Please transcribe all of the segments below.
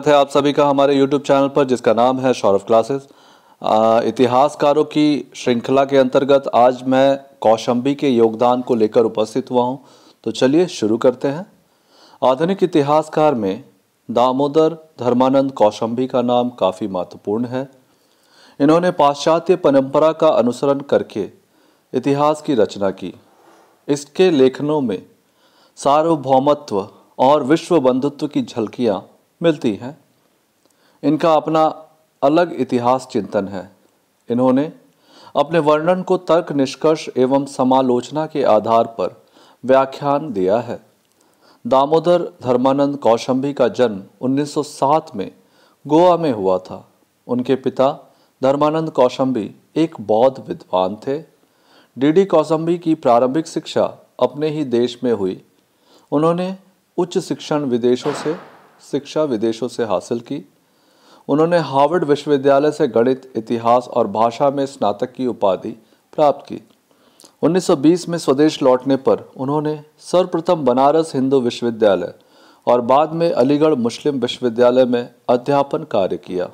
स्वागत है आप सभी का हमारे YouTube चैनल पर जिसका नाम है सौरभ क्लासेस इतिहासकारों की श्रृंखला के अंतर्गत आज मैं कौशंबी के योगदान को लेकर उपस्थित हुआ हूं तो चलिए शुरू करते हैं आधुनिक इतिहासकार में दामोदर धर्मानंद कौशंबी का नाम काफ़ी महत्वपूर्ण है इन्होंने पाश्चात्य परंपरा का अनुसरण करके इतिहास की रचना की इसके लेखनों में सार्वभौमत्व और विश्व बंधुत्व की झलकियाँ मिलती है इनका अपना अलग इतिहास चिंतन है इन्होंने अपने वर्णन को तर्क निष्कर्ष एवं समालोचना के आधार पर व्याख्यान दिया है दामोदर धर्मानंद कौशंबी का जन्म 1907 में गोवा में हुआ था उनके पिता धर्मानंद कौशंबी एक बौद्ध विद्वान थे डीडी कौशंबी की प्रारंभिक शिक्षा अपने ही देश में हुई उन्होंने उच्च शिक्षण विदेशों से शिक्षा विदेशों से हासिल की उन्होंने हार्वर्ड विश्वविद्यालय से गणित इतिहास और भाषा में स्नातक की उपाधि प्राप्त की 1920 में स्वदेश लौटने पर उन्होंने सर्वप्रथम बनारस हिंदू विश्वविद्यालय और बाद में अलीगढ़ मुस्लिम विश्वविद्यालय में अध्यापन कार्य किया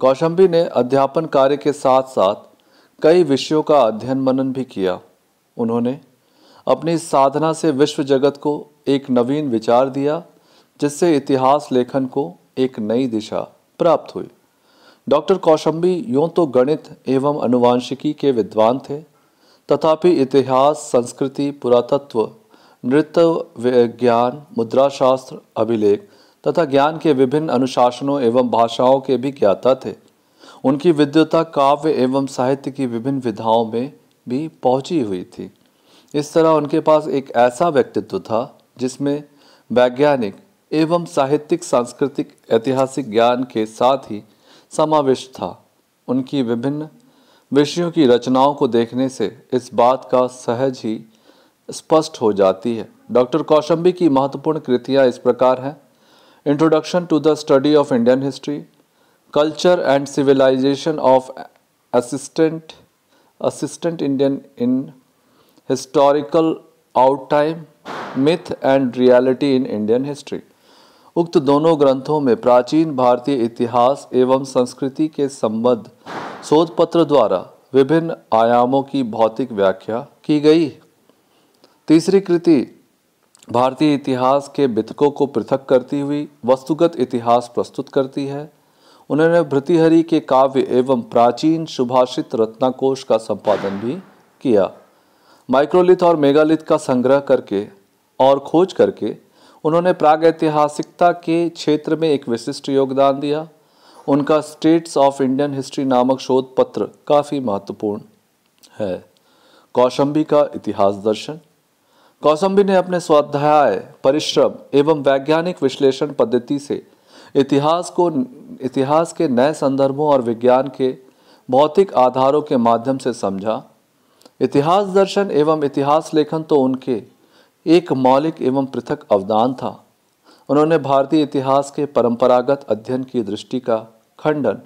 कौशंबी ने अध्यापन कार्य के साथ साथ कई विषयों का अध्ययन मनन भी किया उन्होंने अपनी साधना से विश्व जगत को एक नवीन विचार दिया जिससे इतिहास लेखन को एक नई दिशा प्राप्त हुई डॉक्टर कौशंबी यूं तो गणित एवं अनुवांशिकी के विद्वान थे तथापि इतिहास संस्कृति पुरातत्व नृत्य विज्ञान मुद्राशास्त्र अभिलेख तथा ज्ञान के विभिन्न अनुशासनों एवं भाषाओं के भी ज्ञाता थे उनकी विद्वता काव्य एवं साहित्य की विभिन्न विधाओं में भी पहुंची हुई थी इस तरह उनके पास एक ऐसा व्यक्तित्व था जिसमें वैज्ञानिक एवं साहित्यिक सांस्कृतिक ऐतिहासिक ज्ञान के साथ ही समाविष्ट था उनकी विभिन्न विषयों की रचनाओं को देखने से इस बात का सहज ही स्पष्ट हो जाती है डॉक्टर कौशंबी की महत्वपूर्ण कृतियाँ इस प्रकार हैं introduction to the study of Indian history culture and civilization of assistant assistant Indian in historical out time myth and reality in Indian history उक्त दोनों ग्रंथों में प्राचीन भारतीय इतिहास एवं संस्कृति के संबद्ध शोध पत्र द्वारा विभिन्न आयामों की भौतिक व्याख्या की गई तीसरी कृति भारतीय इतिहास के वितकों को पृथक करती हुई वस्तुगत इतिहास प्रस्तुत करती है उन्होंने भृतिहरि के काव्य एवं प्राचीन सुभाषित रत्नाकोश का संपादन भी किया माइक्रोलिथ और मेगालिथ का संग्रह करके और खोज करके उन्होंने प्रागैतिहासिकता के क्षेत्र में एक विशिष्ट योगदान दिया उनका स्टेट्स ऑफ इंडियन हिस्ट्री नामक शोध पत्र काफ़ी महत्वपूर्ण है कौशंबी का इतिहास दर्शन कौशंबी ने अपने स्वाध्याय परिश्रम एवं वैज्ञानिक विश्लेषण पद्धति से इतिहास को इतिहास के नए संदर्भों और विज्ञान के भौतिक आधारों के माध्यम से समझा इतिहास दर्शन एवं इतिहास लेखन तो उनके एक मौलिक एवं पृथक अवदान था उन्होंने भारतीय इतिहास के परंपरागत अध्ययन की दृष्टि का खंडन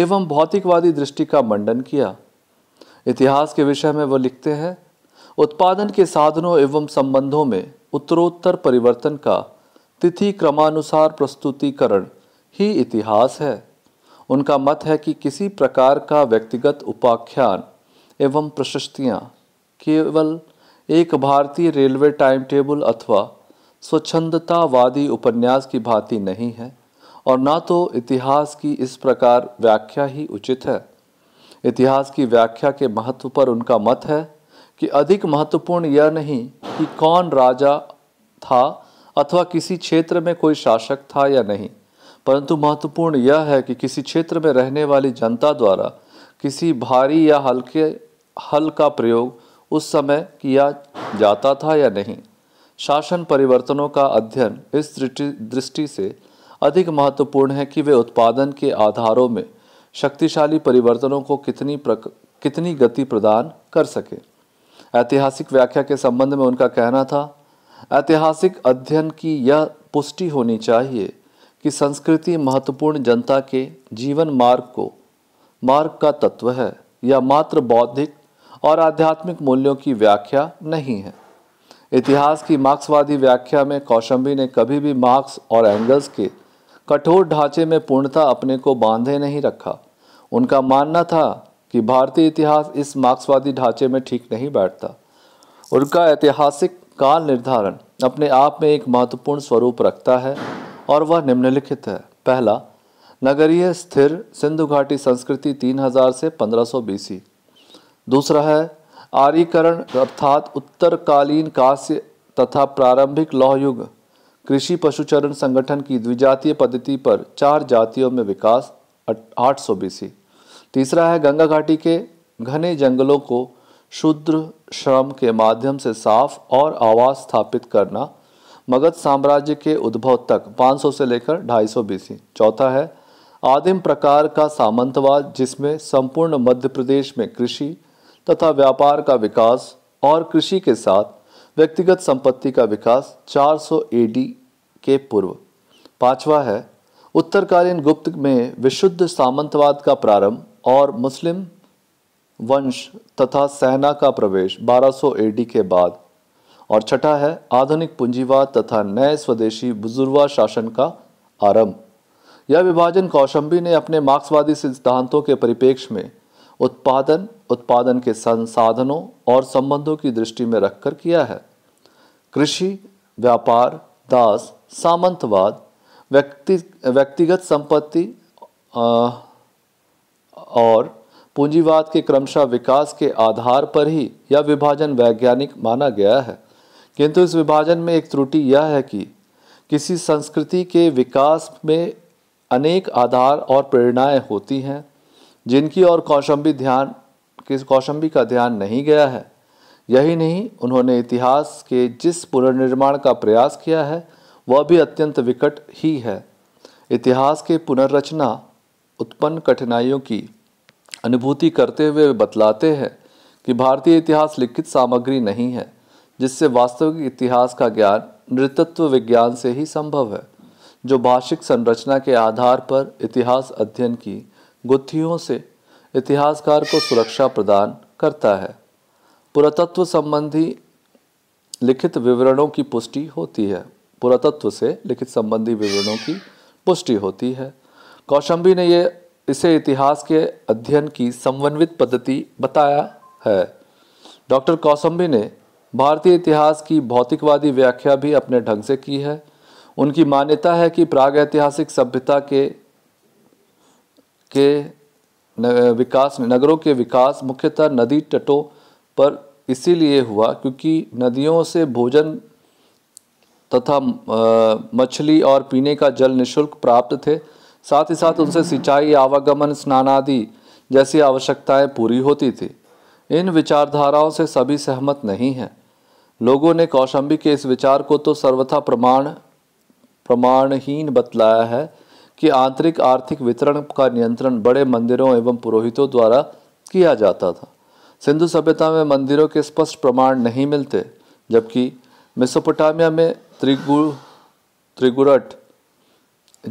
एवं भौतिकवादी दृष्टि का मंडन किया इतिहास के विषय में वह लिखते हैं उत्पादन के साधनों एवं संबंधों में उत्तरोत्तर परिवर्तन का तिथि क्रमानुसार प्रस्तुतिकरण ही इतिहास है उनका मत है कि किसी प्रकार का व्यक्तिगत उपाख्यान एवं प्रशस्तियाँ केवल एक भारतीय रेलवे टाइम टेबल अथवा स्वच्छंदतावादी उपन्यास की भांति नहीं है और ना तो इतिहास की इस प्रकार व्याख्या ही उचित है इतिहास की व्याख्या के महत्व पर उनका मत है कि अधिक महत्वपूर्ण यह नहीं कि कौन राजा था अथवा किसी क्षेत्र में कोई शासक था या नहीं परंतु महत्वपूर्ण यह है कि किसी क्षेत्र में रहने वाली जनता द्वारा किसी भारी या हल्के हल का प्रयोग उस समय किया जाता था या नहीं शासन परिवर्तनों का अध्ययन इस दृष्टि से अधिक महत्वपूर्ण है कि वे उत्पादन के आधारों में शक्तिशाली परिवर्तनों को कितनी प्रक, कितनी गति प्रदान कर सके ऐतिहासिक व्याख्या के संबंध में उनका कहना था ऐतिहासिक अध्ययन की यह पुष्टि होनी चाहिए कि संस्कृति महत्वपूर्ण जनता के जीवन मार्ग को मार्ग का तत्व है या मात्र बौद्धिक और आध्यात्मिक मूल्यों की व्याख्या नहीं है इतिहास की मार्क्सवादी व्याख्या में कौशंबी ने कभी भी मार्क्स और एंगल्स के कठोर ढांचे में पूर्णता अपने को बांधे नहीं रखा उनका मानना था कि भारतीय इतिहास इस मार्क्सवादी ढांचे में ठीक नहीं बैठता उनका ऐतिहासिक काल निर्धारण अपने आप में एक महत्वपूर्ण स्वरूप रखता है और वह निम्नलिखित है पहला नगरीय स्थिर सिंधु घाटी संस्कृति 3000 से 1500 बीसी दूसरा है आर्यकरण अर्थात उत्तरकालीन कांस्य तथा प्रारंभिक लौहयुग कृषि पशुचरण संगठन की द्विजातीय पद्धति पर चार जातियों में विकास आठ सौ बीसी तीसरा है गंगा घाटी के घने जंगलों को शूद्र श्रम के माध्यम से साफ और आवास स्थापित करना मगध साम्राज्य के उद्भव तक 500 से लेकर 250 बीसी चौथा है आदिम प्रकार का सामंतवाद जिसमें संपूर्ण मध्य प्रदेश में कृषि तथा व्यापार का विकास और कृषि के साथ व्यक्तिगत संपत्ति का विकास 400 एडी के पूर्व पांचवा है उत्तरकालीन गुप्त में विशुद्ध सामंतवाद का प्रारंभ और मुस्लिम वंश तथा सेना का प्रवेश 1200 एडी के बाद और छठा है आधुनिक पूंजीवाद तथा नए स्वदेशी बुजुर्वा शासन का आरंभ यह विभाजन कौशंबी ने अपने मार्क्सवादी सिद्धांतों के परिपेक्ष में उत्पादन उत्पादन के संसाधनों और संबंधों की दृष्टि में रखकर किया है कृषि व्यापार दास सामंतवाद व्यक्ति व्यक्तिगत संपत्ति और पूंजीवाद के क्रमशः विकास के आधार पर ही यह विभाजन वैज्ञानिक माना गया है किंतु इस विभाजन में एक त्रुटि यह है कि किसी संस्कृति के विकास में अनेक आधार और प्रेरणाएं होती हैं जिनकी और कौशंबी ध्यान किस कौशंबी का ध्यान नहीं गया है यही नहीं उन्होंने इतिहास के जिस पुनर्निर्माण का प्रयास किया है वह भी अत्यंत विकट ही है इतिहास के पुनर्रचना उत्पन्न कठिनाइयों की अनुभूति करते हुए बतलाते हैं कि भारतीय इतिहास लिखित सामग्री नहीं है जिससे वास्तविक इतिहास का ज्ञान नृतत्व विज्ञान से ही संभव है जो भाषिक संरचना के आधार पर इतिहास अध्ययन की गुत्थियों से इतिहासकार को सुरक्षा प्रदान करता है पुरातत्व संबंधी लिखित विवरणों की पुष्टि होती है पुरातत्व से लिखित संबंधी विवरणों की पुष्टि होती है कौशंबी ने ये इसे इतिहास के अध्ययन की समन्वित पद्धति बताया है डॉक्टर कौशंबी ने भारतीय इतिहास की भौतिकवादी व्याख्या भी अपने ढंग से की है उनकी मान्यता है कि प्राग ऐतिहासिक सभ्यता के के विकास नगरों के विकास मुख्यतः नदी तटों पर इसीलिए हुआ क्योंकि नदियों से भोजन तथा मछली और पीने का जल निशुल्क प्राप्त थे साथ ही साथ उनसे सिंचाई आवागमन स्नान आदि जैसी आवश्यकताएं पूरी होती थी इन विचारधाराओं से सभी सहमत नहीं हैं लोगों ने कौशंबी के इस विचार को तो सर्वथा प्रमाण प्रमाणहीन बतलाया है कि आंतरिक आर्थिक वितरण का नियंत्रण बड़े मंदिरों एवं पुरोहितों द्वारा किया जाता था सिंधु सभ्यता में मंदिरों के स्पष्ट प्रमाण नहीं मिलते जबकि मेसोपोटामिया में त्रिगु त्रिगुरट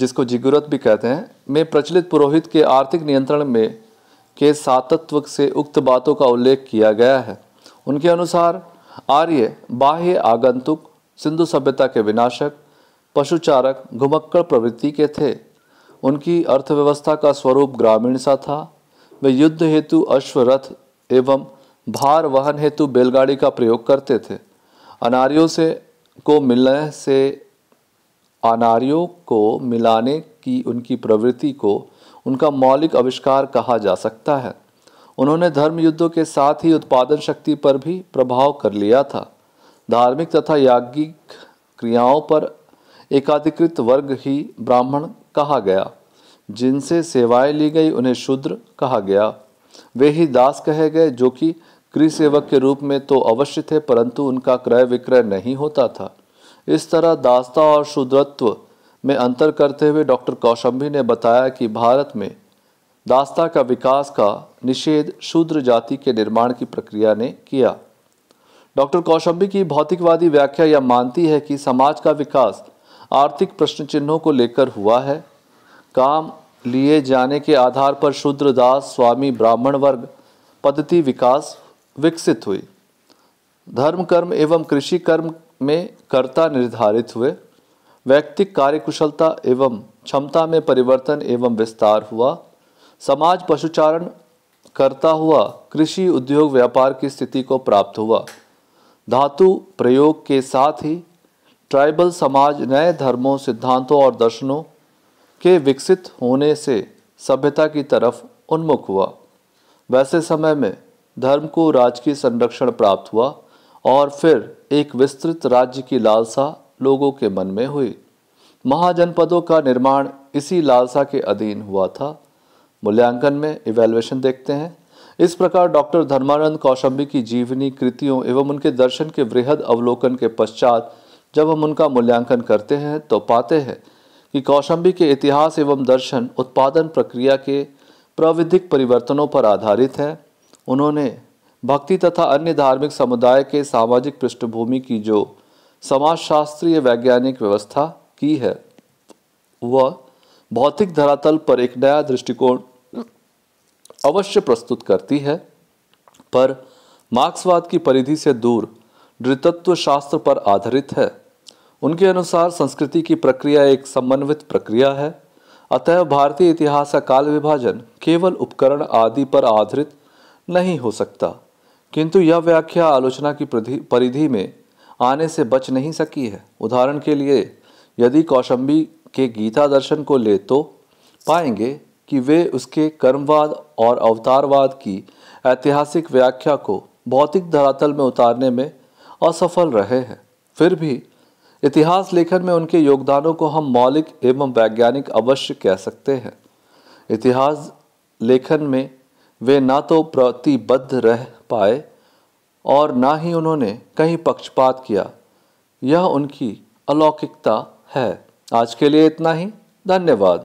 जिसको जिगुरत भी कहते हैं में प्रचलित पुरोहित के आर्थिक नियंत्रण में के सातत्व से उक्त बातों का उल्लेख किया गया है उनके अनुसार आर्य बाह्य आगंतुक सिंधु सभ्यता के विनाशक पशुचारक घुमक्कड़ प्रवृत्ति के थे उनकी अर्थव्यवस्था का स्वरूप ग्रामीण सा था वे युद्ध हेतु अश्वरथ एवं भार वहन हेतु बैलगाड़ी का प्रयोग करते थे अनारियों से को मिलने से अनारियों को मिलाने की उनकी प्रवृत्ति को उनका मौलिक आविष्कार कहा जा सकता है उन्होंने धर्म युद्धों के साथ ही उत्पादन शक्ति पर भी प्रभाव कर लिया था धार्मिक तथा याज्ञिक क्रियाओं पर एकाधिकृत वर्ग ही ब्राह्मण कहा गया जिनसे सेवाएं ली गई उन्हें शूद्र कहा गया वे ही दास कहे गए जो कि गृह सेवक के रूप में तो अवश्य थे परंतु उनका क्रय विक्रय नहीं होता था इस तरह दासता और शूद्रत्व में अंतर करते हुए डॉक्टर कौशंबी ने बताया कि भारत में दासता का विकास का निषेध शूद्र जाति के निर्माण की प्रक्रिया ने किया डॉक्टर कौशंबी की भौतिकवादी व्याख्या यह मानती है कि समाज का विकास आर्थिक प्रश्न चिन्हों को लेकर हुआ है काम लिए जाने के आधार पर शूद्र दास स्वामी ब्राह्मण वर्ग पद्धति विकास विकसित हुई धर्म कर्म एवं कृषि कर्म में कर्ता निर्धारित हुए व्यक्तिक कार्यकुशलता एवं क्षमता में परिवर्तन एवं विस्तार हुआ समाज पशुचारण करता हुआ कृषि उद्योग व्यापार की स्थिति को प्राप्त हुआ धातु प्रयोग के साथ ही ट्राइबल समाज नए धर्मों सिद्धांतों और दर्शनों के विकसित होने से सभ्यता की तरफ उन्मुख हुआ वैसे समय में धर्म को राजकीय संरक्षण प्राप्त हुआ और फिर एक विस्तृत राज्य की लालसा लोगों के मन में हुई महाजनपदों का निर्माण इसी लालसा के अधीन हुआ था मूल्यांकन में इवेल्युएशन देखते हैं इस प्रकार डॉक्टर धर्मानंद कौशंबी की जीवनी कृतियों एवं उनके दर्शन के वृहद अवलोकन के पश्चात जब हम उनका मूल्यांकन करते हैं तो पाते हैं कि कौशंबी के इतिहास एवं दर्शन उत्पादन प्रक्रिया के प्रविधिक परिवर्तनों पर आधारित है उन्होंने भक्ति तथा अन्य धार्मिक समुदाय के सामाजिक पृष्ठभूमि की जो समाजशास्त्रीय वैज्ञानिक व्यवस्था की है वह भौतिक धरातल पर एक नया दृष्टिकोण अवश्य प्रस्तुत करती है पर मार्क्सवाद की परिधि से दूर नृतत्व शास्त्र पर आधारित है उनके अनुसार संस्कृति की प्रक्रिया एक समन्वित प्रक्रिया है अतः भारतीय इतिहास का काल विभाजन केवल उपकरण आदि पर आधारित नहीं हो सकता किंतु यह व्याख्या आलोचना की परिधि में आने से बच नहीं सकी है उदाहरण के लिए यदि कौशंबी के गीता दर्शन को ले तो पाएंगे कि वे उसके कर्मवाद और अवतारवाद की ऐतिहासिक व्याख्या को भौतिक धरातल में उतारने में असफल रहे हैं फिर भी इतिहास लेखन में उनके योगदानों को हम मौलिक एवं वैज्ञानिक अवश्य कह सकते हैं इतिहास लेखन में वे ना तो प्रतिबद्ध रह पाए और ना ही उन्होंने कहीं पक्षपात किया यह उनकी अलौकिकता है आज के लिए इतना ही धन्यवाद